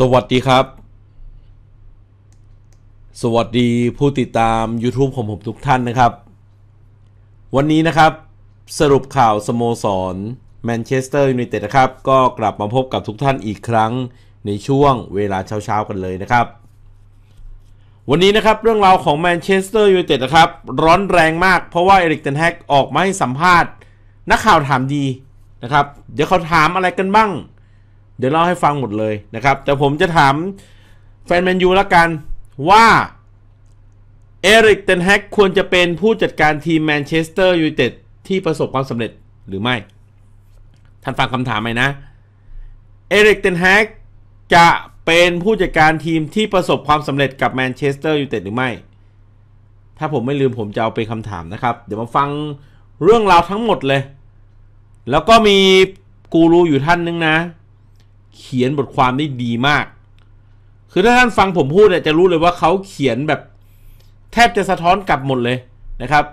สวัสดีครับ สวัสดีผู้ติดตาม YouTube ของผมทุกท่านนะครับ วันนี้นะครับสรุปข่าวสโมสร แมนเชสเตอร์ยูไนเต็ดนะครับ ก็กลับมาพบกับทุกท่านอีกครั้งในช่วงเวลาเช้าๆกันเลยนะครับ วันนี้นะครับเรื่องราวของแมนเชสเตอร์ยูไนเต็ดนะครับร้อนแรงมากเพราะว่าเอริกเทนแฮกออกมาให้สัมภาษณ์ นักข่าวถามดีนะครับเดี๋ยวเขาถามอะไรกันบ้างเดี๋ยวเล่าให้ฟังหมดเลยนะครับ แต่ผมจะถามแฟนแมนยูละกันว่าเอริกเทนแฮกควรจะเป็นผู้จัดการทีมแมนเชสเตอร์ยูไนเต็ดที่ประสบความสำเร็จหรือไม่ ท่านฟังคำถามไหมนะ เอริกเทนแฮกจะเป็นผู้จัดการทีมที่ประสบความสำเร็จกับแมนเชสเตอร์ยูไนเต็ดหรือไม่ ถ้าผมไม่ลืมผมจะเอาไปคำถามนะครับ เดี๋ยวมาฟังเรื่องราวทั้งหมดเลย แล้วก็มีกูรูอยู่ท่านนึงนะเขียนบทความได้ดีมาก คือถ้าท่านฟังผมพูดเนี่ยจะรู้เลยว่าเขาเขียนแบบแทบจะสะท้อนกลับหมดเลยนะครับ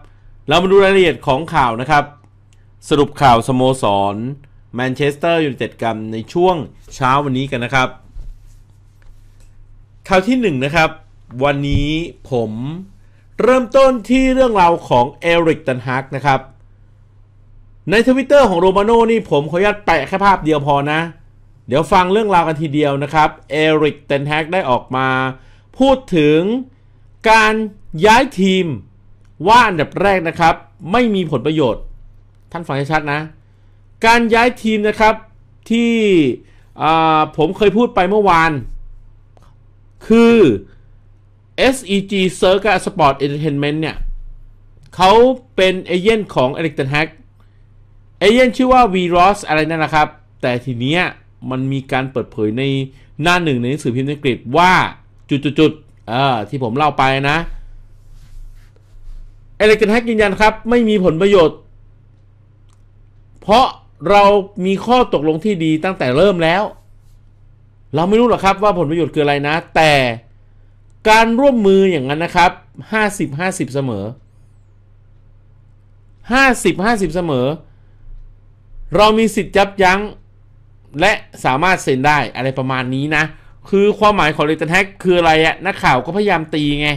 เรามาดูรายละเอียดของข่าวนะครับ สรุปข่าวสโมสรแมนเชสเตอร์ยูไนเต็ดกันในช่วงเช้าวันนี้กันนะครับ ข่าวที่1นนะครับ วันนี้ผมเริ่มต้นที่เรื่องราวของเอริกตันฮักนะครับ ในทวิตเตอร์ของโรมาโน่นี่ผมขออนุญาตแปะแค่ภาพเดียวพอนะเดี๋ยวฟังเรื่องราวกันทีเดียวนะครับ เอริกเตนแฮกได้ออกมา พูดถึงการย้ายทีมว่าอันดับแรกนะครับ ไม่มีผลประโยชน์ท่านฟังให้ชัดนะ การย้ายทีมนะครับ ที่ผมเคยพูดไปเมื่อวาน คือ SEG Circa Sport Entertainment เนี่ยเขาเป็นเอเจนต์ของ e r i c t o n h a ฮกเอเจนต์ชื่อว่า v r o s อะไรนั่นนะครับ แต่ทีเนี้ยมันมีการเปิดเผยในหน้าหนึ่งในหนังสือพิมพ์อังกฤษว่าจุดๆเออที่ผมเล่าไปนะเอเลกอนกส์ยืนยันครับไม่มีผลประโยชน์ เพราะเรามีข้อตกลงที่ดีตั้งแต่เริ่มแล้ว เราไม่รู้หรอกครับว่าผลประโยชน์คืออะไรนะ แต่การร่วมมืออย่างนั้นนะครับ 50 50 เสมอ 50 50 เสมอ เรามีสิทธิ์ยับยั้งและสามารถเซ็นได้อะไรประมาณนี้นะ คือความหมายของเลตันแฮกคืออะไรอะนักข่าวก็พยายามตีไง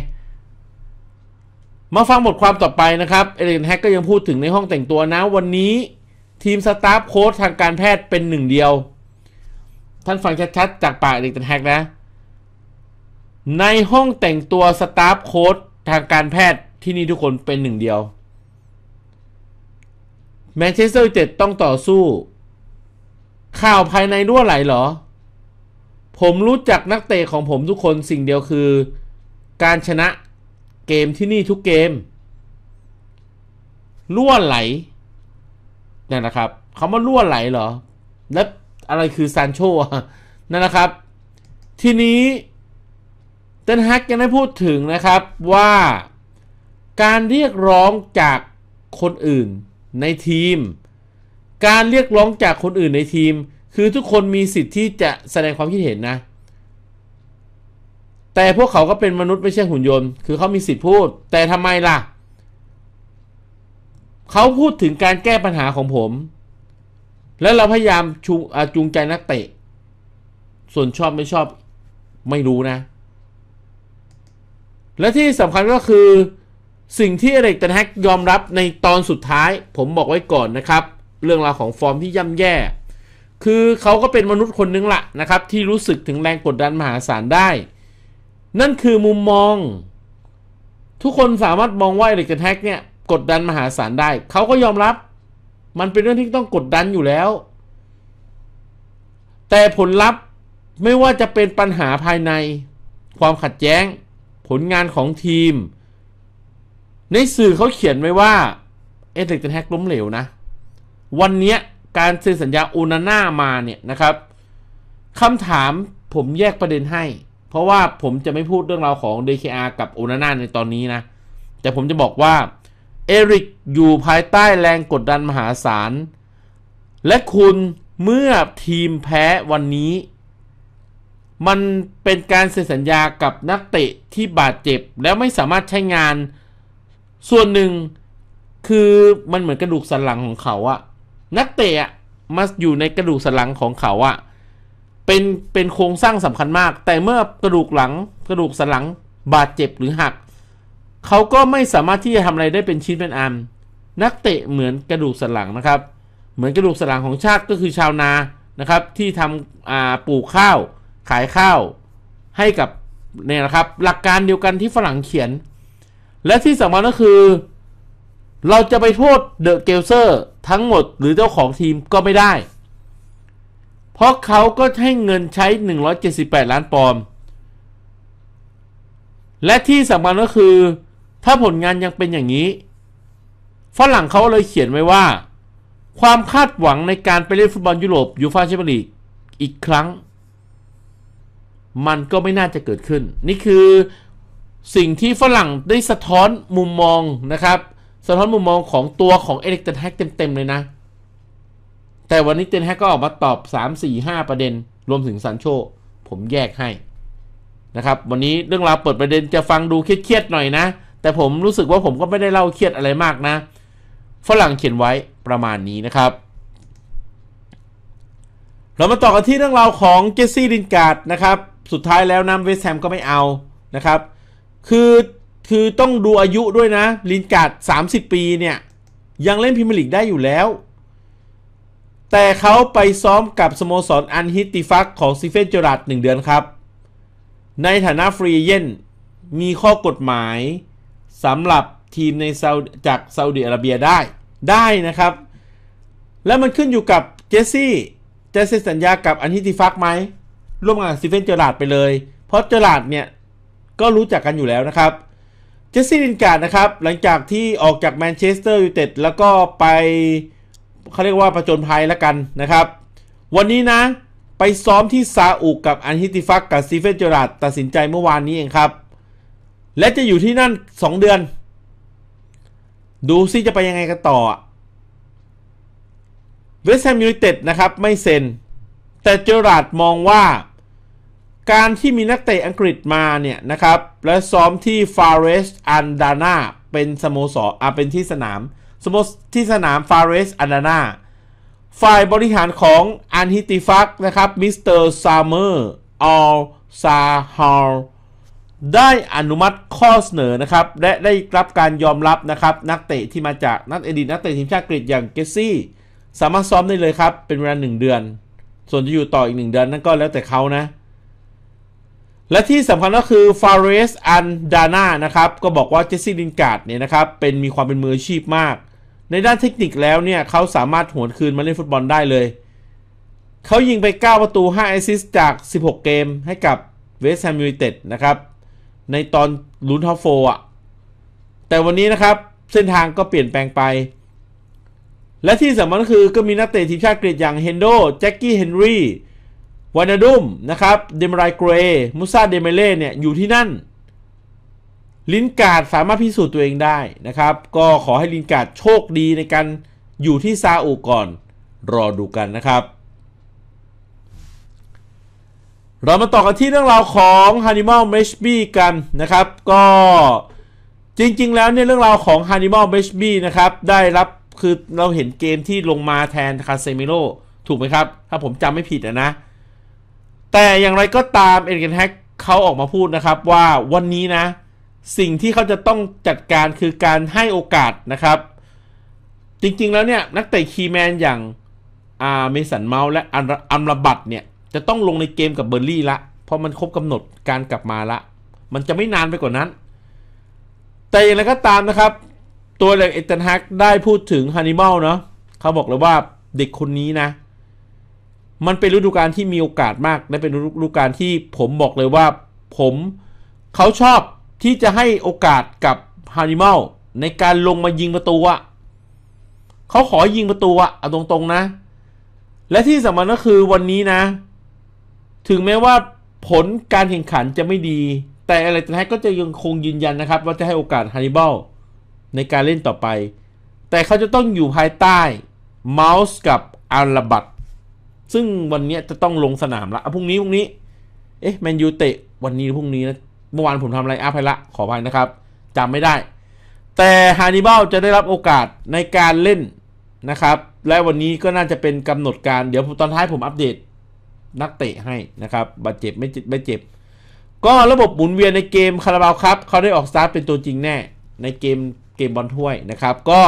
มาฟังบทความต่อไปนะครับเอเันแฮกก็ยังพูดถึงในห้องแต่งตัวนะวันนี้ทีมสตาฟโค้ชทางการแพทย์เป็นหนึ่งเดียว ท่านฟังชัดๆจากปากเอเันแฮกนะ ในห้องแต่งตัวสตาฟโค้ชทางการแพทย์ที่นี่ทุกคนเป็นหนึ่งเดียวแมนเชสเตอร์ยูไนเต็ดต้องต่อสู้ข่าวภายในรั่วไหลเหรอ ผมรู้จักนักเตะของผมทุกคนสิ่งเดียวคือการชนะเกมที่นี่ทุกเกมรั่วไหลนี่นะครับขาว่ารั่วไหลเหรอ และอะไรคือซานโชนั่นนะครับทีนี้เตนฮักยังได้พูดถึงนะครับว่า การเรียกร้องจากคนอื่นในทีมการเรียกร้องจากคนอื่นในทีม คือทุกคนมีสิทธิ์ที่จะแสดงความคิดเห็นนะ แต่พวกเขาก็เป็นมนุษย์ไม่ใช่หุ่นยนต์ คือเขามีสิทธิ์พูด แต่ทำไมล่ะ เขาพูดถึงการแก้ปัญหาของผม แล้วเราพยายามจูจงใจนักเตะ ส่วนชอบไม่ชอบไม่รู้นะ และที่สำคัญก็คือสิ่งที่เอล็กเตนแฮกยอมรับในตอนสุดท้ายผมบอกไว้ก่อนนะครับเรื่องราวของฟอร์มที่ย่ำแย่ คือเขาก็เป็นมนุษย์คนนึงละนะครับที่รู้สึกถึงแรงกดดันมหาศาลได้ นั่นคือมุมมอง ทุกคนสามารถมองว่าเอดิกแท็กเนี่ยกดดันมหาศาลได้ เขาก็ยอมรับมันเป็นเรื่องที่ต้องกดดันอยู่แล้ว แต่ผลลัพธ์ไม่ว่าจะเป็นปัญหาภายในความขัดแย้งผลงานของทีม ในสื่อเขาเขียนไว้ว่าเอเด็กแท็กล้มเหลวนะวันนี้การเซ็นสัญญาอนาน่ามาเนี่ยนะครับ คำถามผมแยกประเด็นให้ เพราะว่าผมจะไม่พูดเรื่องราวของ DKR กับอนาน่าในตอนนี้นะ แต่ผมจะบอกว่า เอริกอยู่ภายใต้แรงกดดันมหาศาล และคุณเมื่อทีมแพ้วันนี้ มันเป็นการเซ็นสัญญากับนักเตะที่บาดเจ็บ แล้วไม่สามารถใช้งานส่วนหนึ่งคือมันเหมือนกระดูกสันหลังของเขาอะนักเตะมาอยู่ในกระดูกสันหลังของเขาอะเป็น เป็นโครงสร้างสำคัญมากแต่เมื่อกระดูกหลังกระดูกสันหลังบาดเจ็บหรือหัก เขาก็ไม่สามารถที่จะทำอะไรได้เป็นชิ้นเป็นอัน นักเตะเหมือนกระดูกสันหลังนะครับ เหมือนกระดูกสันหลังของชาติก็คือชาวนานะครับ ที่ทำปลูกข้าว ขายข้าว ให้กับเนี่ยนะครับหลักการเดียวกันที่ฝรั่งเขียน และที่สำคัญก็คือเราจะไปโทษเดอะเกลเซอร์ทั้งหมดหรือเจ้าของทีมก็ไม่ได้ เพราะเขาก็ให้เงินใช้ 178 ล้านปอนด์ และที่สำคัญก็คือถ้าผลงานยังเป็นอย่างนี้ฝรั่งเขาเลยเขียนไว้ว่า ความคาดหวังในการไปเล่นฟุตบอลยุโรปยูฟาแชมเปี้ยนลีก อีกครั้ง มันก็ไม่น่าจะเกิดขึ้น นี่คือสิ่งที่ฝรั่งได้สะท้อนมุมมองนะครับสะท้อนมุมมองของตัวของเอริกเตนแฮกเต็มๆ เลยนะ แต่วันนี้เตนแฮกก็ออกมาตอบ 3 4 5 ประเด็น รวมถึงซันโช ผมแยกให้นะครับวันนี้เรื่องราวเปิดประเด็นจะฟังดูเครียดๆ หน่อยนะ แต่ผมรู้สึกว่าผมก็ไม่ได้เล่าเครียดอะไรมากนะ ฝรั่งเขียนไว้ประมาณนี้นะครับ เรามาต่อกันที่เรื่องราวของเจสซี่ลินการ์ดนะครับ สุดท้ายแล้วน้ำเวสแฮมก็ไม่เอานะครับ คือคือต้องดูอายุด้วยนะ ลินการ์ด30 ปี เนี่ย ยังเล่นพิมพ์ลิกได้อยู่แล้ว แต่เขาไปซ้อมกับสโมสรอันฮิตติฟักของซิเฟนเจอรัตหนึ่งเดือนครับ ในฐานะฟรีเย่นมีข้อกฎหมายสำหรับทีมในาจากซาอุดิอาระเบียได้ ได้นะครับ แล้วมันขึ้นอยู่กับเจสซี่ จะเซ็นสัญญากับอันฮิติฟักไหม ร่วมงานซิเฟนเจอร์ลาดไปเลย เพราะเจอร์ลาดเนี่ยก็รู้จักกันอยู่แล้วนะครับเจสซี่ลินการ์ดนะครับหลังจากที่ออกจากแมนเชสเตอร์ยูไนเต็ดแล้วก็ไปเขาเรียกว่าประจนภัยแล้วกันนะครับ วันนี้นะไปซ้อมที่ซาอุกกับอันฮิติฟักกับซีเฟนเจอราดตัดสินใจเมื่อวานนี้เองครับ และจะอยู่ที่นั่น 2 เดือน ดูซิจะไปยังไงกันต่อเวสต์แฮมยูไนเต็ดนะครับไม่เซ็น แต่เจอราดมองว่าการที่มีนักเตะอังกฤษมาเนี่ยนะครับ และซ้อมที่ฟาเรสอันดานาเป็นสโมสรอ่าเป็นที่สนาม สโมสที่สนามฟาเรสอันดานาฝ่ายบริหารของอันฮิติฟักนะครับมิสเตอร์ซามเมอร์ออลซาฮาลได้อนุมัติข้อเสนอนะครับ และได้รับการยอมรับนะครับ นักเตะที่มาจากนักอดีตนักเตะทีมชาติอังกฤษอย่างเกสซี่ สามารถซ้อมได้เลยครับเป็นเวลาหนึ่งเดือน ส่วนจะอยู่ต่ออีกหนึ่งเดือนนั่นก็แล้วแต่เขานะและที่สำคัญก็คือฟาเรสอันดาน่านะครับ ก็บอกว่าเจสซี่ลินการ์ดเนี่ยนะครับเป็นมีความเป็นมืออาชีพมาก ในด้านเทคนิคแล้วเนี่ย เขาสามารถหวนคืนมาเล่นฟุตบอลได้เลย เขายิงไป 9 ประตู5แอสซิสต์จาก 16 เกมให้กับ เวสต์แฮมยูไนเต็ด นะครับ ในตอนลุ้นท็อปโฟอ่ะแต่วันนี้นะครับ เส้นทางก็เปลี่ยนแปลงไป และที่สำคัญก็คือก็มีนักเตะทีมชาติกรีกอย่างเฮนโดแจ็คกี้เฮนรี่วานาดุมนะครับเดมารายเกรมุซาเดเมเล่เนี่ยอยู่ที่นั่น ลินการ์ดสามารถพิสูจน์ตัวเองได้นะครับ ก็ขอให้ลินการ์ดโชคดีในการอยู่ที่ซาอุก่อน รอดูกันนะครับ เรามาต่อกันที่เรื่องราวของ Hannibal m e s h b กันนะครับ ก็จริง ๆแล้วเนี่ยเรื่องราวของ Hannibal m e s h b นะครับ ได้รับคือเราเห็นเกมที่ลงมาแทนคาเซมิโลถูกไหมครับ ถ้าผมจำไม่ผิดนะแต่อย่างไรก็ตามเอ็นเกนแฮกเขาออกมาพูดนะครับว่าวันนี้นะ สิ่งที่เขาจะต้องจัดการคือการให้โอกาสนะครับ จริงๆแล้วเนี่ยนักเตะคีแมนอย่างอาเมสันเมาส์และอัมรบัตเนี่ย จะต้องลงในเกมกับเบอร์ลี่ละเพราะมันครบกำหนดการกลับมาละมันจะไม่นานไปกว่านั้น แต่อย่างไรก็ตามนะครับ ตัวเล็กเอตันฮักได้พูดถึงฮันนิมัลเนาะเขาบอกเลยว่าเด็กคนนี้นะเมันเป็นฤดูกาลที่มีโอกาสมาก และเป็นฤดูกาลที่ผมบอกเลยว่า ผมเขาชอบที่จะให้โอกาสกับฮานิมอลในการลงมายิงประตูอะเขาขอยิงประตูอะเอาตรงๆนะ และที่สำคัญก็คือวันนี้นะ ถึงแม้ว่าผลการแข่งขันจะไม่ดี แต่อะไรแต่ก็จะยังคงยืนยันนะครับ ว่าจะให้โอกาสฮานิบาลในการเล่นต่อไป แต่เขาจะต้องอยู่ภายใต้เมาส์กับอาราบัตซึ่งวันนี้จะต้องลงสนามละพรุ่งนี้พรุ่งนี้ เอ๊ะแมนยูเตะวันนี้พรุ่งนี้นะ เมื่อวานผมทำอะไรอัพไปละ ขออภัยนะครับ จำไม่ได้ แต่ฮานิบาลจะได้รับโอกาสในการเล่นนะครับ และวันนี้ก็น่าจะเป็นกำหนดการ เดี๋ยวตอนท้ายผมอัปเดต นักเตะให้นะครับบาดเจ็บไม่จไม่เจ็บ ก็ระบบหมุนเวียนในเกมคาราบาวครับ เขาได้ออกสตาร์ทเป็นตัวจริงแน่ ในเกมเกมบอลถ้วยนะครับ ก็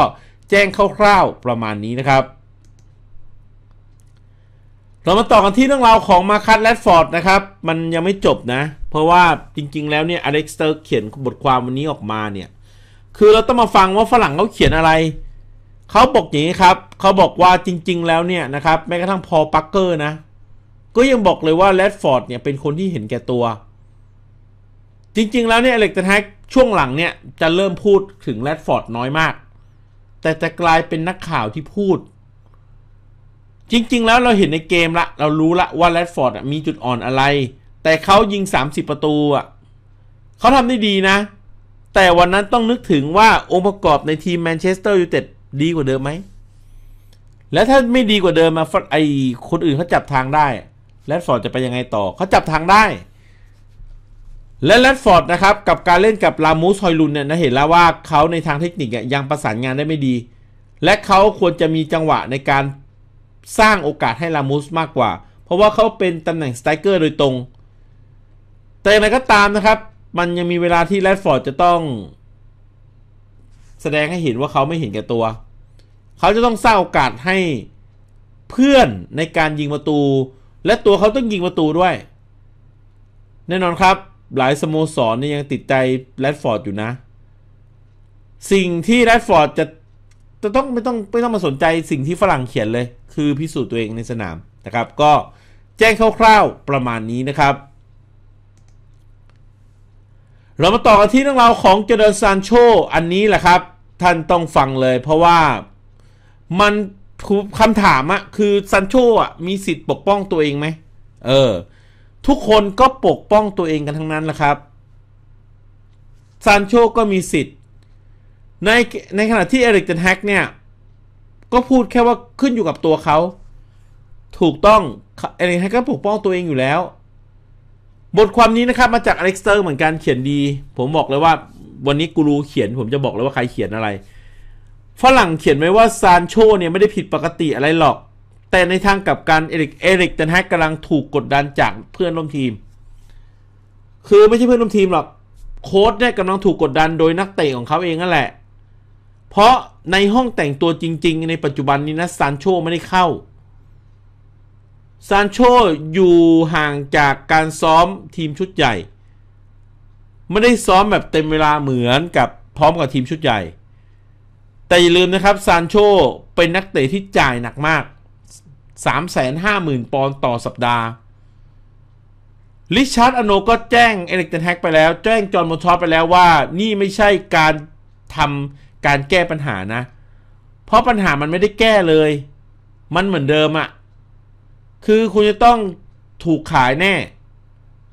แจ้งคร่าวๆประมาณนี้นะครับเรามาต่อกันที่เรื่องราวของมาคัตแรดฟอร์ดนะครับ มันยังไม่จบนะ เพราะว่าจริงๆแล้วเนี่ยอเล็กซ์เตอร์เขียนบทความวันนี้ออกมาเนี่ย คือเราต้องมาฟังว่าฝรั่งเขาเขียนอะไร เขาบอกอย่างนี้ครับเขาบอกว่าจริงๆ แล้วเนี่ยนะครับแม้กระทั่งพอปักเกอร์นะ ก็ยังบอกเลยว่าแรดฟอร์ดเนี่ยเป็นคนที่เห็นแก่ตัว จริงๆแล้วเนี่ยอเล็กเตอร์แฮกช่วงหลังเนี่ยจะเริ่มพูดถึงแรดฟอร์ดน้อยมาก แต่จะกลายเป็นนักข่าวที่พูดจริง ๆ แล้วเราเห็นในเกมละ เรารู้ละว่าแรดฟอร์ดมีจุดอ่อนอะไร แต่เขายิง 30 ประตูอ่ะเขาทำได้ดีนะ แต่วันนั้นต้องนึกถึงว่าองค์ประกอบในทีมแมนเชสเตอร์ยูไนเต็ดดีกว่าเดิมไหม และถ้าไม่ดีกว่าเดิมมาไอคนอื่นเขาจับทางได้แรดฟอร์ดจะไปยังไงต่อ เขาจับทางได้ และแรดฟอร์ดนะครับ กับการเล่นกับลามูสฮอยลุนเนี่ยนะเห็นแล้วว่าเขาในทางเทคนิคยังประสานงานได้ไม่ดี และเขาควรจะมีจังหวะในการสร้างโอกาสให้ลามูสมากกว่า เพราะว่าเขาเป็นตำแหน่งสไตเกอร์โดยตรง แต่อย่างไรก็ตามนะครับ มันยังมีเวลาที่แรดฟอร์ดจะต้อง แสดงให้เห็นว่าเขาไม่เห็นแก่ตัว เขาจะต้องสร้างโอกาสให้เพื่อนในการยิงประตู และตัวเขาต้องยิงประตูด้วย แน่นอนครับ หลายสโมสรนี่ยังติดใจแรดฟอร์ดอยู่นะ สิ่งที่แรดฟอร์ดจะจะต้องไม่ต้องไม่ต้องมาสนใจสิ่งที่ฝรั่งเขียนเลย คือพิสูจน์ตัวเองในสนามนะครับก็แจ้งคร่าว ๆประมาณนี้นะครับ เรามาต่อกันที่เรื่องราวของเจเดนซานโชอันนี้แหละครับท่านต้องฟังเลยเพราะว่ามันคำถามอะคือซันโชอะมีสิทธิ์ปกป้องตัวเองไหมเออทุกคนก็ปกป้องตัวเองกันทั้งนั้นแหละครับซานโชก็มีสิทธิ์ในในขณะที่เอริกเทนแฮกเนี่ย ก็พูดแค่ว่าขึ้นอยู่กับตัวเขา ถูกต้องเอริกเทนแฮกก็ปกป้องตัวเองอยู่แล้ว บทความนี้นะครับมาจากอเล็กเซอร์เหมือนกันเขียนดี ผมบอกเลยว่าวันนี้กูรูเขียนผมจะบอกเลยว่าใครเขียนอะไร ฝรั่งเขียนไว้ว่าซานโชเนี่ยไม่ได้ผิดปกติอะไรหรอก แต่ในทางกับการเอริกเอริกเทนแฮกกำลังถูกกดดันจากเพื่อนร่วมทีม คือไม่ใช่เพื่อนร่วมทีมหรอกโค้ชเนี่ยกำลังถูกกดดันโดยนักเตะของเขาเองนั่นแหละเพราะในห้องแต่งตัวจริงๆ ในปัจจุบันนี้นะซานโชไม่ได้เข้า ซานโชอยู่ห่างจากการซ้อมทีมชุดใหญ่ ไม่ได้ซ้อมแบบเต็มเวลาเหมือนกับพร้อมกับทีมชุดใหญ่ แต่อย่าลืมนะครับซานโชเป็นนักเตะที่จ่ายหนักมาก 350,000 ปอนด์ต่อสัปดาห์ ลิชาร์ดอโนก็แจ้งเอล็กเตนแฮกไปแล้ว แจ้งจอห์นมอนทอปไปแล้วว่านี่ไม่ใช่การทำการแก้ปัญหานะ เพราะปัญหามันไม่ได้แก้เลย มันเหมือนเดิมอะ่ะ คือคุณจะต้องถูกขายแน่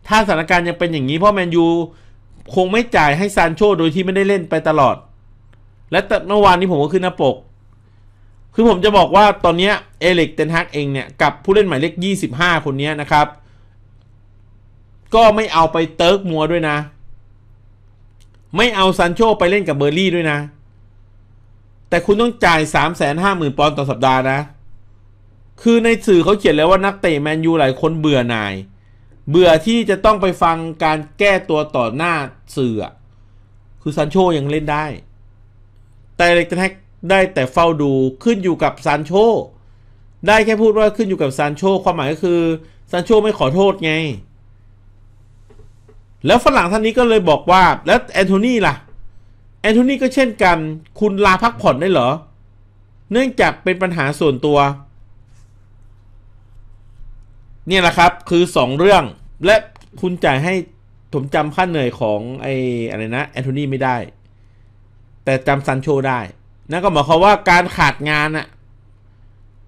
ถ้าสถานการณ์ยังเป็นอย่างนี้ เพราะแมนยู คงไม่จ่ายให้ซานโชโดยที่ไม่ได้เล่นไปตลอด และเมื่อวานนี้ผมก็ขึ้นหน้าปก คือผมจะบอกว่าตอนนี้เอเล็กเตนฮักเองเนี่ย กับผู้เล่นหมายเลข25 คนนี้นะครับ ก็ไม่เอาไปเติร์กมัวด้วยนะ ไม่เอาซานโชไปเล่นกับเบอร์รี่ด้วยนะแต่คุณต้องจ่าย3หมื่นปอนด์ต่อสัปดาห์นะ คือในสื่อเขาเขียนแล้วว่านักเตะแมนยูหลายคนเบื่อหน่าย เบื่อที่จะต้องไปฟังการแก้ตัวต่อหน้าสื่อ คือซันโชยังเล่นได้ แต่เล็กแท็กได้แต่เฝ้าดูขึ้นอยู่กับซันโช ได้แค่พูดว่าขึ้นอยู่กับซันโชความหมายก็คือซันโชไม่ขอโทษไง แล้วฝรั่งท่านนี้ก็เลยบอกว่าแล้วแอนโทนีล่ะแอนโทนีก็เช่นกันคุณลาพักผ่อนได้เหรอ เนื่องจากเป็นปัญหาส่วนตัว เนี่ยแหละครับคือ 2 เรื่องและคุณจ่ายให้ผมจำค่าเหนื่อยของไอ้อะไรนะแอนโทนีไม่ได้ แต่จำซันโชได้นั่นก็หมายความว่าการขาดงานอะ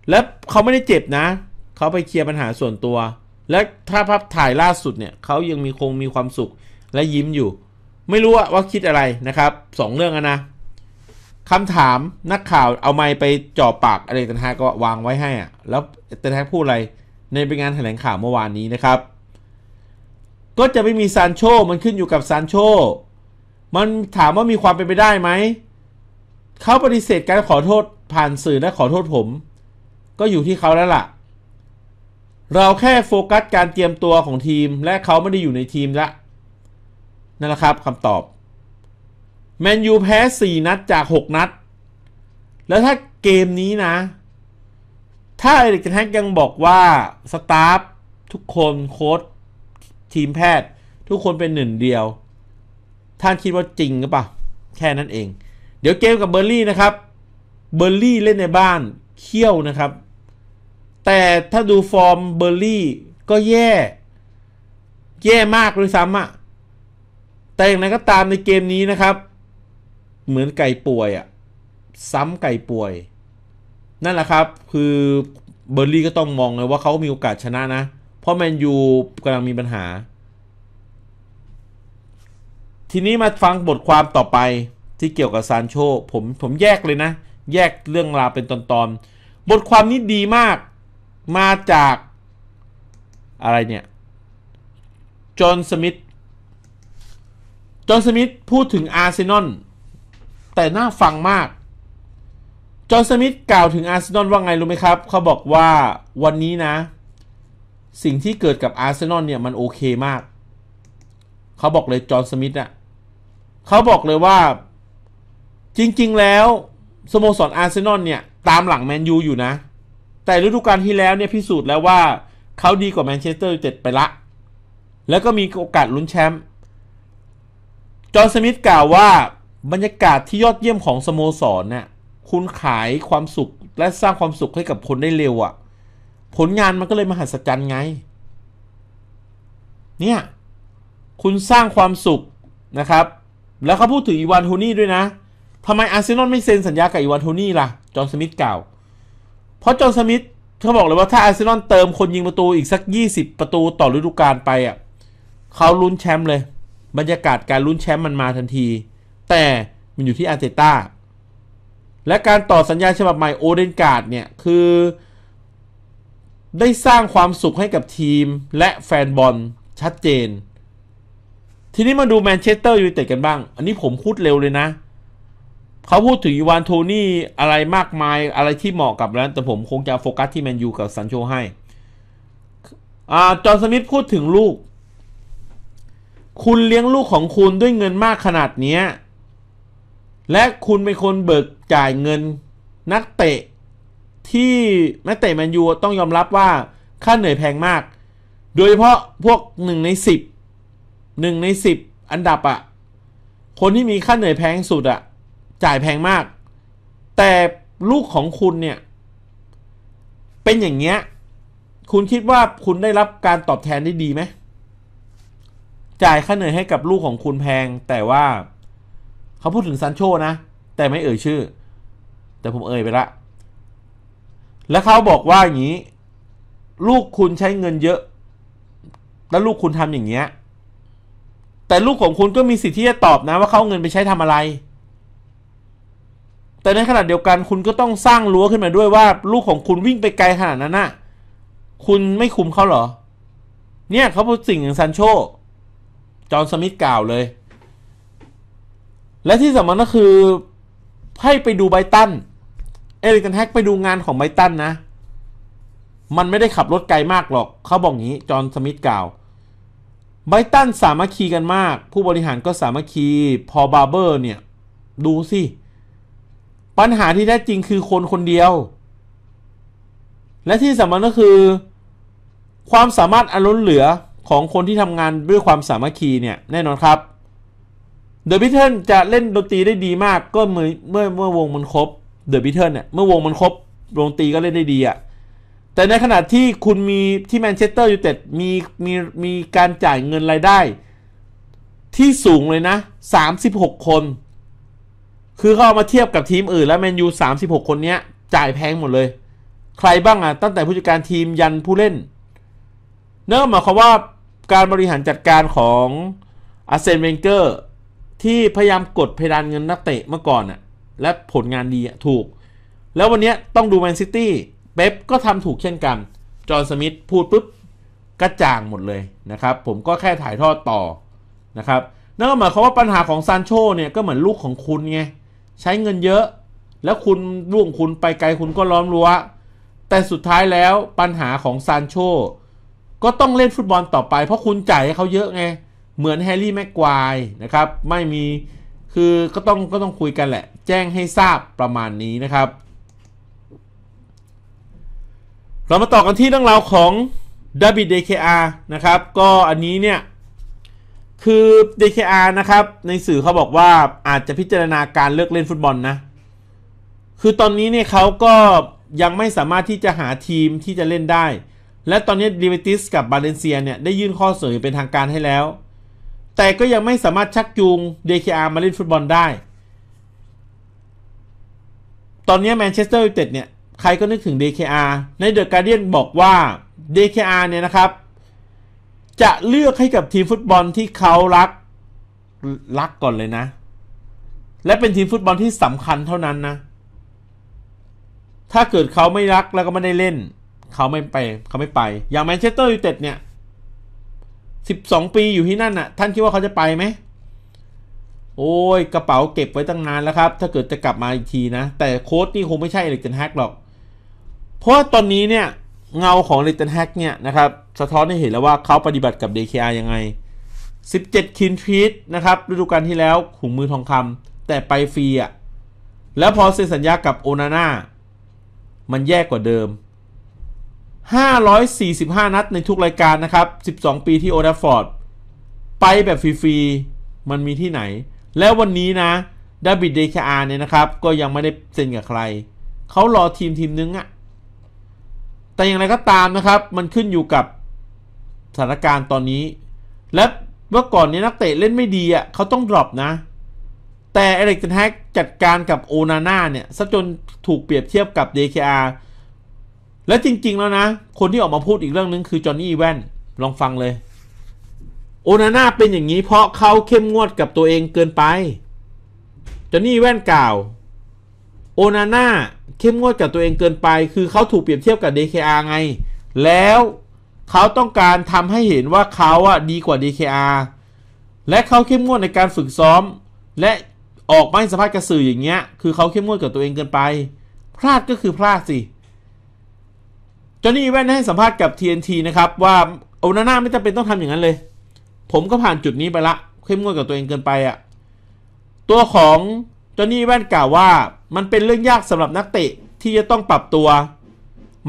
และเขาไม่ได้เจ็บนะ เขาไปเคลียร์ปัญหาส่วนตัว และถ้าภาพถ่ายล่าสุดเนี่ยเขายังมีคงมีความสุขและยิ้มอยู่ไม่รู้ว่าว่าคิดอะไรนะครับสองเรื่องนะคำถามนักข่าวเอาไม้ไปจ่อปากอะไรตันฮาก็วางไว้ให้อะแล้วตันฮาพูดอะไรในเป็นงานแถลงข่าวเมื่อวานนี้นะครับ ก็จะไม่มีซานโชมันขึ้นอยู่กับซานโชมันถามว่ามีความเป็นไปได้ไหมเขาปฏิเสธการขอโทษ ผ่านสื่อและขอโทษผม ก็อยู่ที่เขาแล้วล่ะ เราแค่โฟกัสการเตรียมตัวของทีมและเขาไม่ได้อยู่ในทีมละนั่นแหละครับคำตอบ แมนยูแพ้4 นัดจาก 6 นัด แล้วถ้าเกมนี้นะ ถ้าเอริกแทนแกยังบอกว่าสตาฟทุกคนโค้ชทีมแพทย์ทุกคนเป็นหนึ่งเดียว ท่านคิดว่าจริงหรือเปล่าแค่นั้นเอง เดี๋ยวเกมกับเบอร์ลี่นะครับ เบอร์ลี่เล่นในบ้านเขี้ยวนะครับ แต่ถ้าดูฟอร์มเบอร์ลี่ก็แย่ แย่มากเลยซ้ำอะแต่อย่างไรก็ตามในเกมนี้นะครับ เหมือนไก่ป่วยอะซ้ำไก่ป่วย นั่นแหละครับคือเบอร์ลี่ก็ต้องมองเลยว่าเขามีโอกาสชนะนะ เพราะแมนยูกำลังมีปัญหา ทีนี้มาฟังบทความต่อไปที่เกี่ยวกับซานโชผมผมแยกเลยนะ แยกเรื่องราวเป็นตอนๆ บทความนี้ดีมากมาจาก อะไรเนี่ยจอห์นสมิธจอห์นสมิธพูดถึงอาร์เซนอลแต่น่าฟังมาก จอห์นสมิธกล่าวถึงอาร์เซนอลว่าไงรู้ไหมครับ เขาบอกว่าวันนี้นะ สิ่งที่เกิดกับอาร์เซนอลเนี่ยมันโอเคมาก เขาบอกเลยจอห์นสมิธอะเขาบอกเลยว่า จริง ๆแล้ว สโมสรอาร์เซนอลเนี่ย ตามหลังแมนยูอยู่นะ แต่ฤดูกาลที่แล้วเนี่ยพิสูจน์แล้วว่าเขาดีกว่าแมนเชสเตอร์ยูไนเต็ดไปละ แล้วก็มีโอกาสลุ้นแชมป์จอห์นสมิธกล่าวว่าบรรยากาศที่ยอดเยี่ยมของสโมสรนี่ยคุณขายความสุขและสร้างความสุขให้กับคนได้เร็วอะ่ะผลงานมันก็เลยมหัศจรรย์ไงเนี่ยคุณสร้างความสุขนะครับ แล้วเขาพูดถึงอีวานโทนี่ด้วยนะทำไมอาร์เซนอลไม่เซ็นสัญญากับอีวานโทนี่ล่ะจอห์นสมิธกล่าว เพราะจอห์นสมิธเขาบอกเลยว่าถ้าอาร์เซนอลเติมคนยิงประตูอีกสัก 20 ประตูต่อฤดูกาลไปอะ่ะเขาลุ้นแชมป์เลยบรรยากาศการลุ้นแชมป์มันมาทันที แต่มันอยู่ที่อาร์เตต้าและการต่อสัญญาฉบับใหม่โอเดนการ์ดเนี่ย คือ ได้สร้างความสุขให้กับทีม และแฟนบอลชัดเจน ทีนี้มาดูแมนเชสเตอร์ยูไนเต็ดกันบ้าง อันนี้ผมพูดเร็วเลยนะ เขาพูดถึงอีวานโทนี่ อะไรมากมายอะไรที่เหมาะกับแล้ว แต่ผมคงจะโฟกัสที่แมนยูกับซันโชให้อ่าจอห์นสมิธพูดถึงลูกคุณเลี้ยงลูกของคุณด้วยเงินมากขนาดนี้ และคุณเป็นคนเบิกจ่ายเงินนักเตะ ที่นักเตะแมนยูต้องยอมรับว่าค่าเหนื่อยแพง มาก โดยเฉพาะพวกหนึ่งในสิบหนึ่งในสิบอันดับอะคนที่มีค่าเหนื่อยแพงสุดอะจ่ายแพงมาก แต่ลูกของคุณเนี่ย เป็นอย่างเงี้ยคุณคิดว่าคุณได้รับการตอบแทนได้ดีไหมจ่ายค่าเหนื่อยให้กับลูกของคุณแพงแต่ว่า เขาพูดถึงซันโชนะ แต่ไม่เอ่ยชื่อ แต่ผมเอ่ยไปละและเขาบอกว่าอย่างนี้ ลูกคุณใช้เงินเยอะ แล้วลูกคุณทำอย่างเงี้ย แต่ลูกของคุณก็มีสิทธิ์ที่จะตอบนะว่าเขาเงินไปใช้ทำอะไร แต่ในขณะเดียวกันคุณก็ต้องสร้างรั้วขึ้นมาด้วยว่า ลูกของคุณวิ่งไปไกลขนาดนั้นนะ่ะ คุณไม่คุมเขาเหรอเนี่ยเขาพูดสิ่งอย่างซันโชจอห์นสมิธกล่าวเลย และที่สำคัญก็คือให้ไปดูไบตันเอริกันแฮกไปดูงานของไบตันนะ มันไม่ได้ขับรถไกลมากหรอก เขาบอกงี้จอห์นสมิธกล่าว ไบตันสามัคคีกันมาก ผู้บริหารก็สามัคคีพอบาร์เบอร์เนี่ย ดูสิ ปัญหาที่แท้จริงคือคนคนเดียว และที่สำคัญก็คือ ความสามารถอันล้นเหลือของคนที่ทำงานด้วยความสามัคคีเนี่ย แน่นอนครับเดอะบิทเทิลจะเล่นดนตรีได้ดีมากก็เมื่อเมื่อเมื่อวงมันครบเดอะบิทเทิลเนี่ย เมื่อวงมันครบวงตีก็เล่นได้ดีอะ่ะ แต่ในขณะที่คุณมีที่แมนเชสเตอร์ยูไนเต็ดมีมีมีการจ่ายเงินรายได้ ที่สูงเลยนะ 36 คน คือเขาเอามาเทียบกับทีมอื่นแล้วแมนยู 36 คนเนี้ยจ่ายแพงหมดเลย ใครบ้างอะ่ะ ตั้งแต่ผู้จัดการทีมยันผู้เล่นเนื่องมาความว่าการบริหารจัดการของอาเซนเวนเกอร์ ที่พยายามกดเพดานเงินนักเตะเมื่อก่อนอะและผลงานดีถูก แล้ววันนี้ต้องดูแมนซิตี้ เป๊ปก็ทำถูกเช่นกันจอห์นสมิธพูดปุ๊บกระจ่างหมดเลยนะครับ ผมก็แค่ถ่ายทอดต่อนะครับ นั่นก็หมายความว่าปัญหาของซานโชเนี่ย ก็เหมือนลูกของคุณไง ใช้เงินเยอะแล้วคุณร่วงคุณไปไกลคุณก็ล้อมรั้ว แต่สุดท้ายแล้วปัญหาของซานโชก็ต้องเล่นฟุตบอลต่อไปเพราะคุณจ่ายให้เขาเยอะไงเหมือนแฮร์รี่แม็กควายนะครับไม่มีคือก็ต้องก็ต้องคุยกันแหละแจ้งให้ทราบประมาณนี้นะครับ เรามาต่อกันที่เรื่องราวของ w d k r นะครับก็อันนี้เนี่ยคือ DKR นะครับในสื่อเขาบอกว่าอาจจะพิจารณาการเลิกเล่นฟุตบอลนะคือตอนนี้เนี่ยเขาก็ยังไม่สามารถที่จะหาทีมที่จะเล่นได้และตอนนี้ดิเวติสกับบาเลนเซียเนี่ย ได้ยื่นข้อเสนอเป็นทางการให้แล้ว แต่ก็ยังไม่สามารถชักจูงเดคอามาเล่นฟุตบอลได้ ตอนนี้แมนเชสเตอร์ยูไนเต็ดเนี่ยใครก็นึกถึงเดคอาในเดอะการ์เดียนบอกว่าเดคอาเนี่ยนะครับ จะเลือกให้กับทีมฟุตบอลที่เขารักรักก่อนเลยนะ และเป็นทีมฟุตบอลที่สำคัญเท่านั้นนะ ถ้าเกิดเขาไม่รักแล้วก็ไม่ได้เล่นเขาไม่ไป เขาไม่ไป อย่างแมนเชสเตอร์ยูไนเต็ดเนี่ยสิบสองปีอยู่ที่นั่นน่ะ ท่านคิดว่าเขาจะไปไหม โอ้ย กระเป๋าเก็บไว้ตั้งนานแล้วครับ ถ้าเกิดจะกลับมาอีกทีนะ แต่โค้ดนี่คงไม่ใช่เอลิกเทนแฮกหรอก เพราะว่าตอนนี้เนี่ยเงาของเอลิกเทนแฮกเนี่ยนะครับ สะท้อนให้เห็นแล้วว่าเขาปฏิบัติกับ DKR ยังไง 17คินทรีตนะครับฤดูกาลที่แล้วขุงมือทองคำแต่ไปฟรีอะแล้วพอเซ็นสัญญากับโอนาน่า มันแย่กว่าเดิม545 นัดในทุกรายการนะครับ 12 ปีที่โอดฟอร์ดไปแบบฟรีๆมันมีที่ไหน แล้ววันนี้นะดับิดเดคาร์เนี่ยนะครับ ก็ยังไม่ได้เซ็นกับใคร เขารอทีมทีมนึงอะแต่อย่างไรก็ตามนะครับมันขึ้นอยู่กับสถานการณ์ตอนนี้ และเมื่อก่อนนี้นักเตะเล่นไม่ดีอะเขาต้องดรอปนะ แต่เอริกเทนแฮกจัดการกับโอนาน่าเนี่ยซะจนถูกเปรียบเทียบกับ DKR และจริง ๆแล้วนะ คนที่ออกมาพูดอีกเรื่องนึงคือจอห์นนี่แวนลองฟังเลยโอนาน่าเป็นอย่างนี้เพราะเขาเข้มงวดกับตัวเองเกินไปจอห์นนี่แวนกล่าวโอนาน่าเข้มงวดกับตัวเองเกินไป คือเขาถูกเปรียบเทียบกับ DKR ไง แล้วเขาต้องการทำให้เห็นว่าเขาอะดีกว่า DKR และเขาเข้มงวดในการฝึกซ้อม และออกมาให้สัมภาษณ์กับสื่ออย่างเงี้ยคือเขาเข้มงวดกับตัวเองเกินไป พลาดก็คือพลาดสิเจอหนี่แว่นให้สัมภาษณ์กับ TNT นะครับ ว่าโอนาน่าไม่จำเป็นต้องทำอย่างนั้นเลย ผมก็ผ่านจุดนี้ไปละเข้มงวดกับตัวเองเกินไปอะ่ะตัวของจอหนี่แว่นกล่าวว่ามันเป็นเรื่องยากสำหรับนักเตะที่จะต้องปรับตัว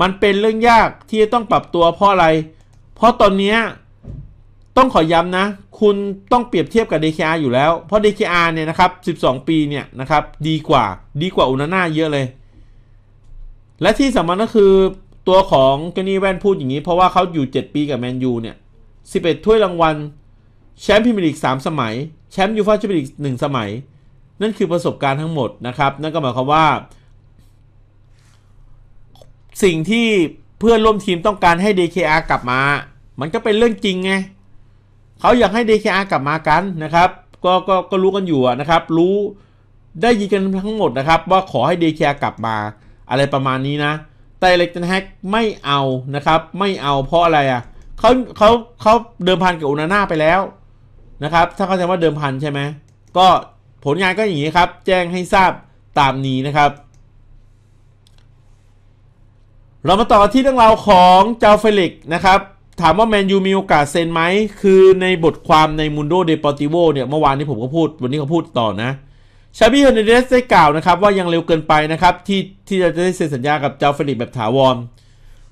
มันเป็นเรื่องยากที่จะต้องปรับตัวเพราะอะไร เพราะตอนนี้ต้องขอย้ำนะ คุณต้องเปรียบเทียบกับ DKR อยู่แล้วเพราะ DKR เนี่ยนะครับ12 ปีเนี่ยนะครับดีกว่าดีกว่าอุนาน่าเยอะเลย และที่สำคัญก็คือตัวของเจนี่แว่นพูดอย่างนี้เพราะว่าเขาอยู่ 7 ปีกับแมนยูเนี่ย11 ถ้วยรางวัลแชมป์พรีเมียร์ลีก3สมัยแชมป์ยูฟ่าแชมเปี้ยนลีก1สมัย นั่นคือประสบการณ์ทั้งหมดนะครับ นั่นก็หมายความว่า สิ่งที่เพื่อนร่วมทีมต้องการให้ DKR กลับมา มันก็เป็นเรื่องจริงไงเขาอยากให้ DKR กลับมากันนะครับ ก็ก็ก็รู้กันอยู่นะครับรู้ได้ยินกันทั้งหมดนะครับว่าขอให้ DKR กลับมาอะไรประมาณนี้นะแต่เล็กเทนแฮกไม่เอานะครับ ไม่เอาเพราะอะไรอ่ะเขาเขาเขาเดิมพันกับอุนาน่าไปแล้วนะครับถ้าเข้าใจว่าเดิมพันใช่ไหมก็ผลงานก็อย่างนี้ครับ แจ้งให้ทราบตามนี้นะครับ เรามาต่อที่เรื่องราวของเจ้าเฟลิกนะครับ ถามว่าแมนยูมีโอกาสเซ็นไหมคือในบทความในมุนโดเดปอติโวเนี่ยเมื่อวานนี้ผมก็พูด วันนี้เขาพูดต่อนะเชาบี้เฮนเดสได้กล่าวนะครับว่ายังเร็วเกินไปนะครับ ที่ที่จะได้เซ็นสัญญากับเจ้าเฟลิกแบบถาวร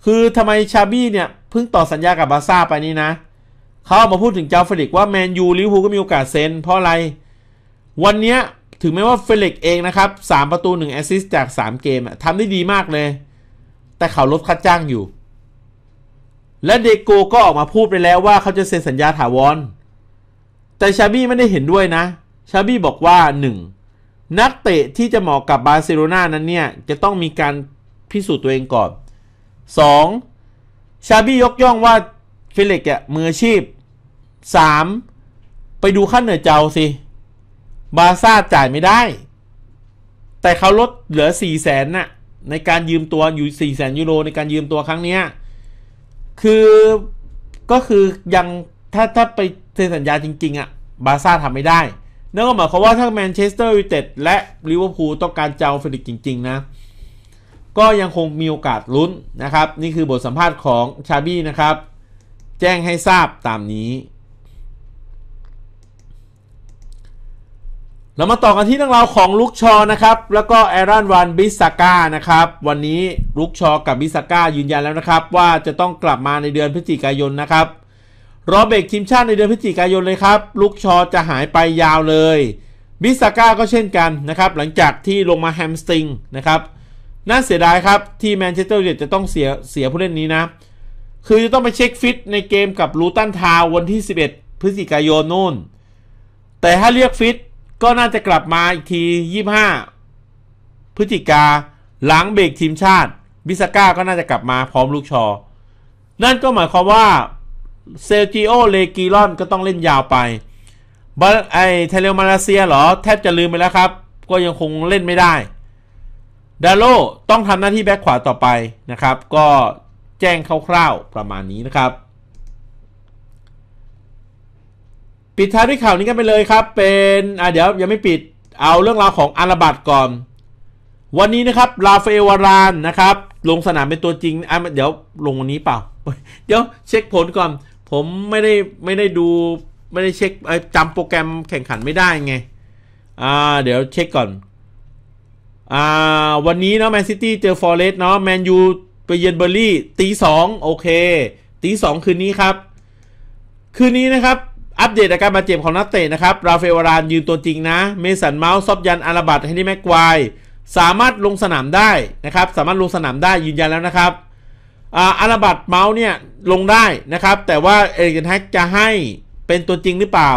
คือทำไมชาบี้เนี่ยเพิ่งต่อสัญญากับบาซ่าไปนี่นะ เขาออกมาพูดถึงเจ้าเฟลิกว่าแมนยูลิเวอร์พูลก็มีโอกาสเซ็นเพราะอะไร วันนี้ถึงแม้ว่าเฟลิกเองนะครับสามประตูหนึ่งแอสซิสจาก 3 เกมทำได้ดีมากเลย แต่เขาลดค่าจ้างอยู่ และเดโกก็ออกมาพูดไปแล้วว่าเขาจะเซ็นสัญญาถาวรแต่ชาบี้ไม่ได้เห็นด้วยนะชาบี้บอกว่า 1นักเตะที่จะเหมาะกับบาร์เซโลนานั้นเนี่ย จะต้องมีการพิสูจน์ตัวเองก่อน 2. ชาบี้ยกย่องว่าฟิลิกอะมืออาชีพ 3. ไปดูขั้นเหนือเจ้าสิ บาซ่าจ่ายไม่ได้ แต่เขาลดเหลือ4แสนน่ะในการยืมตัวอยู่4แสนยูโรในการยืมตัวครั้งนี้คือก็คือยังถ้าถ้าไปเซ็นสัญญาจริงๆอะบาซ่าทำไม่ได้นั่นก็หมายความว่าถ้าแมนเชสเตอร์ยูไนเต็ดและลิเวอร์พูลต้องการเจ้าเฟดิกจริงๆนะ ก็ยังคงมีโอกาสลุ้นนะครับ นี่คือบทสัมภาษณ์ของชาบี้นะครับ แจ้งให้ทราบตามนี้ เรามาต่อกันที่เรื่องราวของลุกชอนะครับ แล้วก็แอรอนวานบิสก้านะครับ วันนี้ลุกชอกับบิสก้ายืนยันแล้วนะครับ ว่าจะต้องกลับมาในเดือนพฤศจิกายนนะครับรอเบกทีมชาติในเดือนพฤศจิกายนเลยครับลูกชอจะหายไปยาวเลยบิสก้าก็เช่นกันนะครับ หลังจากที่ลงมาแฮมสติงนะครับ น่าเสียดายครับที่แมนเชสเตอร์ยูไนเต็ดจะต้องเสียเสียผู้เล่นนี้นะ คือจะต้องไปเช็คฟิตในเกมกับลูตันทาววันที่ 11 พฤศจิกายนนู่น แต่ถ้าเรียกฟิตก็น่าจะกลับมาอีกที 25 พฤศจิกา หลังเบรกทีมชาติบิสก้าก็น่าจะกลับมาพร้อมลูกชอ นั่นก็หมายความว่าเซลจิโอเลกิลอนก็ต้องเล่นยาวไปไอไเทเลมาเลเซียเหรอแทบจะลืมไปแล้วครับ ก็ยังคงเล่นไม่ได้ ดาโลต้องทำหน้าที่แบ็คขวาต่อไปนะครับ ก็แจ้งคร่าวๆประมาณนี้นะครับ ปิดท้ายด้วยข่าวนี้กันไปเลยครับ เป็นเดี๋ยวยังไม่ปิดเอาเรื่องราวของอาราบัตก่อน วันนี้นะครับลาเฟวารานนะครับ ลงสนามเป็นตัวจริงเดี๋ยวลงวันนี้เปล่าเดี๋ยวเช็คผลก่อนผมไม่ได้ไม่ได้ดูไม่ได้เช็คจำโปรแกรมแข่งขันไม่ได้ไงอ่าเดี๋ยวเช็คก่อนอ่าวันนี้เนาะแมนซิตี้เจอฟอร์เรสเนาะแมนยูไปเยือนเบอร์ลี่ตีสองโอเคตีสองคืนนี้ครับ คืนนี้นะครับ อัปเดตอาการบาดเจ็บของนักเตะนะครับราเฟลวารานยืนตัวจริงนะเมสันเมาส์ซอบยันอาราบัตเฮนนี่แม็กควายสามารถลงสนามได้นะครับ สามารถลงสนามได้ยืนยันแล้วนะครับอาราบัตเมาส์เนี่ย ลงได้นะครับ แต่ว่าเอเทนแฮกจะให้เป็นตัวจริงหรือเปล่า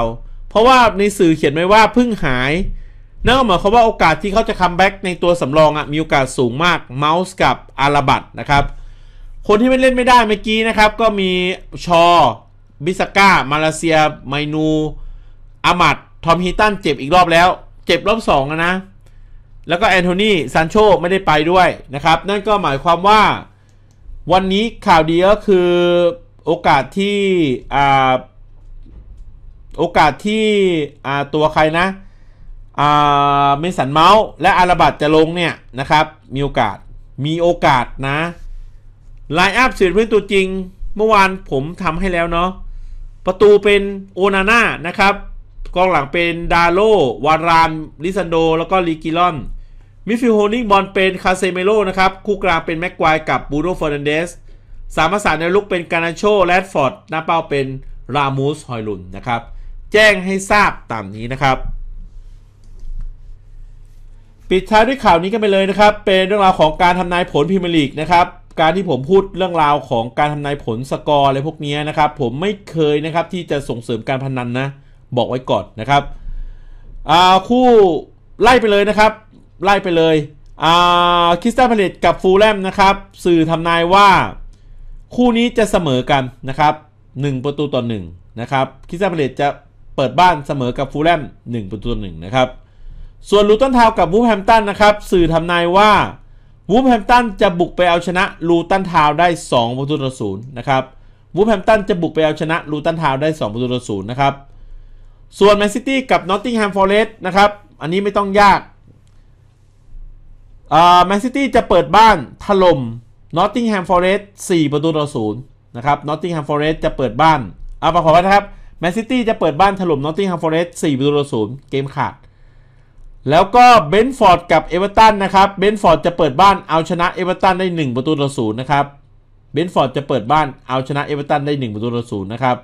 เพราะว่าในสื่อเขียนไว้ว่าเพิ่งหายนั่นหมายความว่าโอกาสที่เขาจะคัมแบ็กในตัวสำรองอะ่ะมีโอกาสสูงมากเมาส์กับอาราบัตนะครับ คนที่ไม่เล่นไม่ได้เมื่อกี้นะครับ ก็มีชอบิสก้า มาเลเซียไมนูอามัด ทอมฮิตันเจ็บอีกรอบแล้วเจ็บรอบ2นะ แล้วก็แอนโทนีซานโชไม่ได้ไปด้วยนะครับนั่นก็หมายความว่าวันนี้ข่าวดีก็คือโอกาสที่โอกาสที่ตัวใครนะเมสันเมาส์และอาราบัตจะลงเนี่ยนะครับ มีโอกาสมีโอกาสนะไลน์อัพสื่อพื้นตัวจริงเมื่อวานผมทำให้แล้วเนาะประตูเป็นโอนาน่านะครับกองหลังเป็นดาโลวารานลิซันโด แล้วก็ลีกิลอนมิฟิลโฮนิ่งบอลเป็นคาเซเมโลนะครับคู่กลางเป็นแม็กควายกับบูโนเฟอร์นันเดสสามประสานในลุกเป็นการาโชแรดฟอร์ดหน้าเป้าเป็นรามูสฮอยลุนนะครับแจ้งให้ทราบตามนี้นะครับ ปิดท้ายด้วยข่าวนี้กันไปเลยนะครับ เป็นเรื่องราวของการทำนายผลพิม์ลีกนะครับ การที่ผมพูดเรื่องราวของการทำนายผลสกอร์อะไรพวกนี้นะครับ ผมไม่เคยนะครับที่จะส่งเสริมการพนันนะ บอกไว้ก่อนนะครับคู่ไล่ไปเลยนะครับไล่ไปเลย อ่า คริสตัลพาเลตกับฟูลแลมนะครับ สื่อทำนายว่า คู่นี้จะเสมอกันนะครับ1ประตูต่อ1นะครับ คริสตัลพาเลตจะเปิดบ้านเสมอกับฟูลแลม1ประตูต่อ1นะครับ ส่วนลูตันทาวกับวูฟแฮมตันนะครับ สื่อทำนายว่าวูฟแฮมตันจะบุกไปเอาชนะลูตันทาวได้2ประตูต่อศูนย์นะครับ วูฟแฮมตันจะบุกไปเอาชนะลูตันทาวได้2ประตูต่อศูนย์นะครับ ส่วนแมนซิตี้กับนอตติงแฮมฟอร์เรสต์นะครับ อันนี้ไม่ต้องยากอ่าแมนซิตี้จะเปิดบ้านถล่มนอตติงแฮมฟอร์เรสต์สี่ประตูต่อศูนย์นะครับนอตติงแฮมฟอร์เรสต์จะเปิดบ้านอ่าปขะกอบนะครับแมนซิตี้จะเปิดบ้านถล่มนอตติงแฮมฟอร์เรสต์สี่ประตูต่อศูนย์เกมขาดแล้วก็เบนฟอร์ดกับเอเวอร์ตันนะครับเบนฟอร์ดจะเปิดบ้านเอาชนะเอเวอร์ตันได้หนึ่งประตูต่อศูนย์นะครับเบนฟอร์ดจะเปิดบ้านเอาชนะเอเวอร์ตันได้หนึ่งประตูต่อศูนย์นะครับ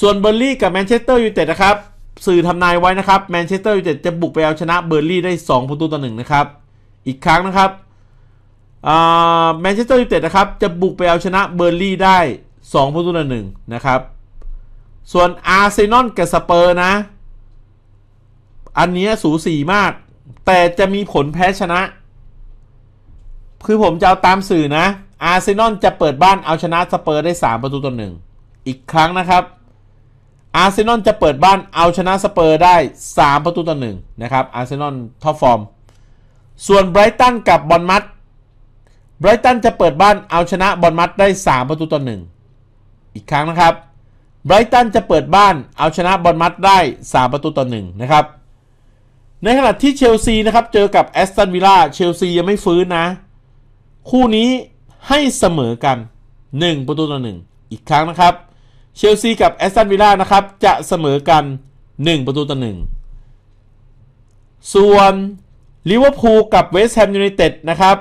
ส่วนเบอร์ลี่กับแมนเชสเตอร์ยูไนเต็ดนะครับสื่อทำนายไว้นะครับแมนเชสเตอร์ยูไนเต็ดจะบุกไปเอาชนะเบอร์ลี่ได้2ประตูต่อหนึ่งนะครับอีกครั้งนะครับแมนเชสเตอร์ยูไนเต็ดนะครับจะบุกไปเอาชนะเบอร์ลี่ได้2ประตูต่อหนึ่งนะครับ ส่วนอาร์เซนอลกับสเปอร์นะ อันนี้สูสีมากแต่จะมีผลแพ้ชนะคือผมจะเอาตามสื่อนะอาร์เซนอลจะเปิดบ้านเอาชนะสเปอร์ได้3ประตูต่อหนึ่งอีกครั้งนะครับอาร์เซนอลจะเปิดบ้านเอาชนะสเปอร์ได้3ประตูต่อหนึ่งนะครับอาร์เซนอลท็อปฟอร์มส่วนไบรตันกับบอลมัตไบรตันจะเปิดบ้านเอาชนะบอลมัตได้3ประตูต่อหนึ่งอีกครั้งนะครับไบรตันจะเปิดบ้านเอาชนะบอลมัตได้3ประตูต่อหนึ่งนะครับในขณะที่เชลซีนะครับเจอกับแอสตันวิลล่าเชลซียังไม่ฟื้นนะ คู่นี้ให้เสมอกัน 1ประตูต่อหนึ่งอีกครั้งนะครับเชลซีกับแอสตันวิลล่านะครับ จะเสมอกัน 1 ประตูต่อ1ส่วนลิเวอร์พูลกับเวสต์แฮมยูไนเต็ดนะครับ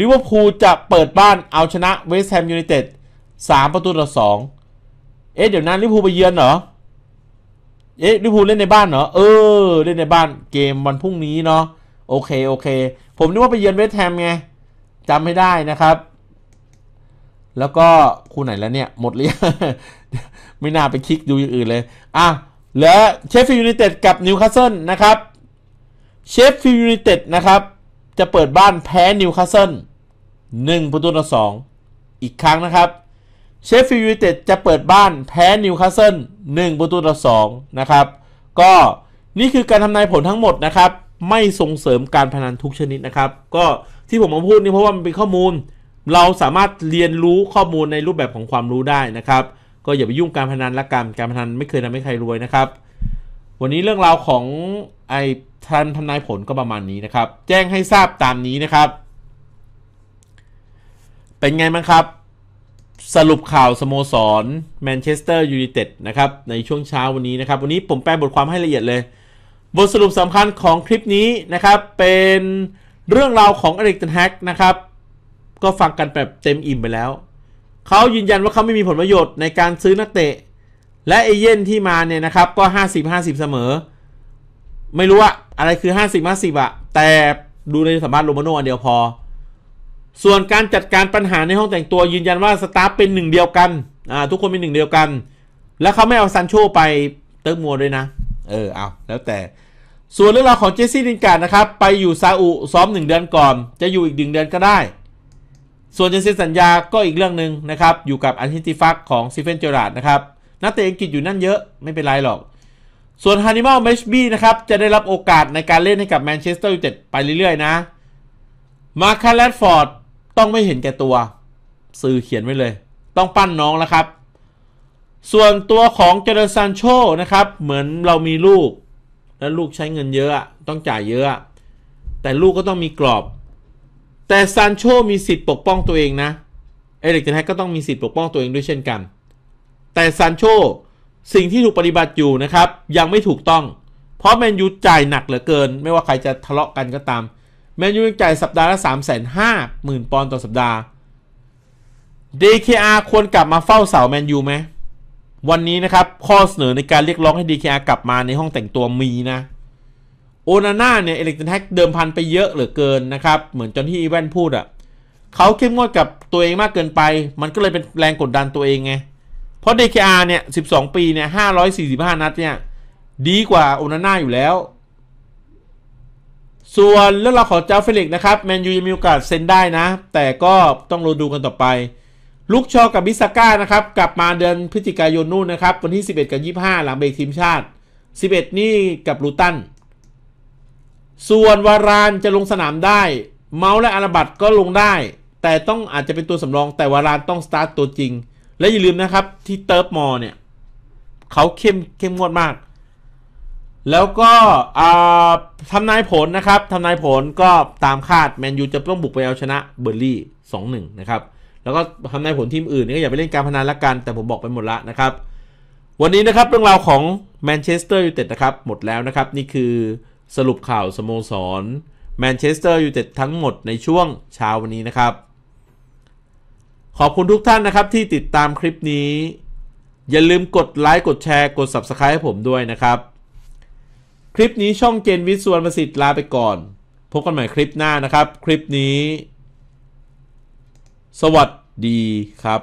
ลิเวอร์พูลจะเปิดบ้านเอาชนะเวสต์แฮมยูไนเต็ด3ประตูต่อ2เอ๊ะ เดี๋ยวนั้นลิเวอร์พูลไปเยือนเหรอ เอ๊ะลิเวอร์พูลเล่นในบ้านเหรอ เออเล่นในบ้านเกมวันพรุ่งนี้เนาะโอเคโอเค ผมนึกว่าไปเยือนเวสต์แฮมไงจำไม่ได้นะครับแล้วก็คู่ไหนแล้วเนี่ย หมดเลยไม่น่าไปคลิกดูอย่างอื่นเลยอ่ะเหลือเชฟฟิลยูไนเต็ดกับนิวคาสเซิลนะครับเชฟฟิลยูไนเต็ดนะครับ จะเปิดบ้านแพ้นิวคาสเซิลหนึ่งประตูต่อสองอีกครั้งนะครับเชฟฟิลยูไนเต็ดจะเปิดบ้านแพ้นิวคาสเซิลหนึ่งประตูต่อสองนะครับก็นี่คือการทำนายผลทั้งหมดนะครับ ไม่ส่งเสริมการพนันทุกชนิดนะครับ ก็ที่ผมมาพูดนี่เพราะว่ามันเป็นข้อมูลเราสามารถเรียนรู้ข้อมูลในรูปแบบของความรู้ได้นะครับ ก็อย่าไปยุ่งการพนันละกันการพนันไม่เคยทำให้ใครรวยนะครับ วันนี้เรื่องราวของไอ้ทันทนายผลก็ประมาณนี้นะครับ แจ้งให้ทราบตามนี้นะครับ เป็นไงบ้างครับ สรุปข่าวสโมสรแมนเชสเตอร์ยูไนเต็ดนะครับในช่วงเช้าวันนี้นะครับ วันนี้ผมแปลบทความให้ละเอียดเลย บทสรุปสำคัญของคลิปนี้นะครับเป็นเรื่องราวของอเล็กตันแฮกนะครับก็ฟังกันแบบเต็มอิ่มไปแล้ว เขายืนยันว่าเขาไม่มีผลประโยชน์ในการซื้อนักเตะ และเอเย่นที่มาเนี่ยนะครับก็ 50 50 เสมอ ไม่รู้ว่าอะไรคือ 50 50อะ แต่ดูในสัมภาษณ์โรมาโนอันเดียวพอ ส่วนการจัดการปัญหาในห้องแต่งตัวยืนยันว่าสตาฟเป็นหนึ่งเดียวกันอ่าทุกคนเป็นหนึ่งเดียวกัน แล้วเขาไม่เอาซันโชไปเติมมัวด้วยนะ เออเอาแล้วแต่ ส่วนเรื่องราวของเจสซี่ดินการ์ดนะครับไปอยู่ซาอุซ้อมหนึ่งเดือนก่อนจะอยู่อีกหนึ่งเดือนก็ได้ส่วนจะเซ็นสัญญาก็อีกเรื่องหนึ่งนะครับ อยู่กับอันทิติฟักของซิเฟนเจอราดนะครับ นักเตะอังกฤษอยู่นั่นเยอะไม่เป็นไรหรอก ส่วนฮานิมอลเมชบี้นะครับ จะได้รับโอกาสในการเล่นให้กับแมนเชสเตอร์ยูไนเต็ดไปเรื่อยๆนะ มาคาร์แลดฟอร์ดต้องไม่เห็นแก่ตัว สื่อเขียนไว้เลย ต้องปั้นน้องแล้วครับ ส่วนตัวของเจเดอร์ซานโชนะครับ เหมือนเรามีลูก และลูกใช้เงินเยอะต้องจ่ายเยอะ แต่ลูกก็ต้องมีกรอบแต่ซานโชมีสิทธิ์ปกป้องตัวเองนะ เอริกเทนแฮกก็ต้องมีสิทธิ์ปกป้องตัวเองด้วยเช่นกัน แต่ซานโชสิ่งที่ถูกปฏิบัติอยู่นะครับ ยังไม่ถูกต้อง เพราะแมนยูจ่ายหนักเหลือเกิน ไม่ว่าใครจะทะเลาะกันก็ตาม แมนยูจ่ายสัปดาห์ละ3หมื่นปอนด์ต่อสัปดาห์ DKR ควรกลับมาเฝ้าเสาแมนยูไหมวันนี้นะครับข้อเสนอในการเรียกร้องให้ DKR กลับมาในห้องแต่งตัวมีนะโอนาน่าเนี่ยเอเล็กรอนแท็กเดิมพันไปเยอะเหลือเกินนะครับ เหมือนจนที่อีแวนพูดอะ่ะ เขาเข้มงวดกับตัวเองมากเกินไป มันก็เลยเป็นแรงกดดันตัวเองไงเพราะ DKR เนี่ย 12 ปีเนี่ย545 นัดเนี่ย ดีกว่าโอนาน่าอยู่แล้ว ส่วนเรื่องราวของเจ้าเฟลิกนะครับ แมนยูยังมีโอกาสเซ็นได้นะ แต่ก็ต้องรอดูกันต่อไปลุกชอกับบิสก้านะครับกลับมาเดือนพฤศจิกายนนู่นนะครับวันที่11กับ25 หลังเบรกทีมชาติ 11 นี่กับลูตันส่วนวารานจะลงสนามได้ เมาส์และอาราบัตก็ลงได้ แต่ต้องอาจจะเป็นตัวสำรอง แต่วารานต้องสตาร์ตตัวจริง และอย่าลืมนะครับที่เติร์ฟมอเนี่ยเขาเข้มเข้มงวดมาก แล้วก็ทำนายผลนะครับทำนายผลก็ตามคาดแมนยูจะต้องบุกไปเอาชนะเบอร์ลี่2-1 นะครับ แล้วก็ทำนายผลทีมอื่นนี่ก็อย่าไปเล่นการพนันละกัน แต่ผมบอกไปหมด ละนะครับ วันนี้นะครับเรื่องราวของแมนเชสเตอร์ยูไนเต็ดนะครับ หมดแล้วนะครับนี่คือสรุปข่าวสโมสร แมนเชสเตอร์ยูไนเต็ดทั้งหมดในช่วงเช้าวันนี้นะครับ ขอบคุณทุกท่านนะครับที่ติดตามคลิปนี้ อย่าลืมกดไลค์กดแชร์กด Subscribe ให้ผมด้วยนะครับ คลิปนี้ช่องเจนวิศวรประสิทธิ์ลาไปก่อน พบกันใหม่คลิปหน้านะครับ คลิปนี้ สวัสดีครับ